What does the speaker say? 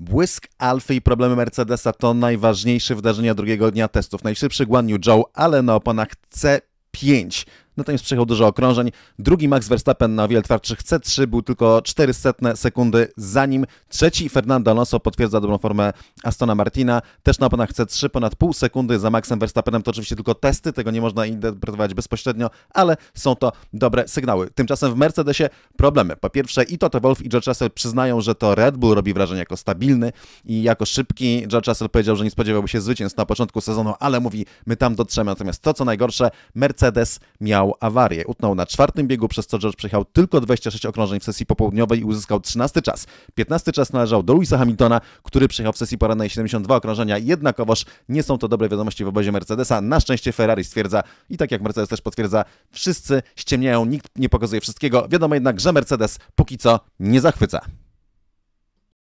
Błysk Alfy i problemy Mercedesa to najważniejsze wydarzenia drugiego dnia testów. Najszybszy Guan Yu Zhou, ale na oponach C5 natomiast no przejechał dużo okrążeń. Drugi Max Verstappen na wiele twardszych C3 był tylko 400 sekundy za nim. Trzeci Fernando Alonso potwierdza dobrą formę Astona Martina, też na ponad C3, ponad pół sekundy za Maxem Verstappenem. To oczywiście tylko testy, tego nie można interpretować bezpośrednio, ale są to dobre sygnały. Tymczasem w Mercedesie problemy. Po pierwsze i Toto Wolf i George Russell przyznają, że to Red Bull robi wrażenie jako stabilny i jako szybki. George Russell powiedział, że nie spodziewał się zwycięstw na początku sezonu, ale mówi, my tam dotrzemy. Natomiast to, co najgorsze, Mercedes miał awarię. Utnął na czwartym biegu, przez co George przejechał tylko 26 okrążeń w sesji popołudniowej i uzyskał 13 czas. 15 czas należał do Louisa Hamiltona, który przejechał w sesji porannej 72 okrążenia. Jednakowoż nie są to dobre wiadomości w obozie Mercedesa. Na szczęście Ferrari stwierdza i tak jak Mercedes też potwierdza, wszyscy ściemniają, nikt nie pokazuje wszystkiego. Wiadomo jednak, że Mercedes póki co nie zachwyca.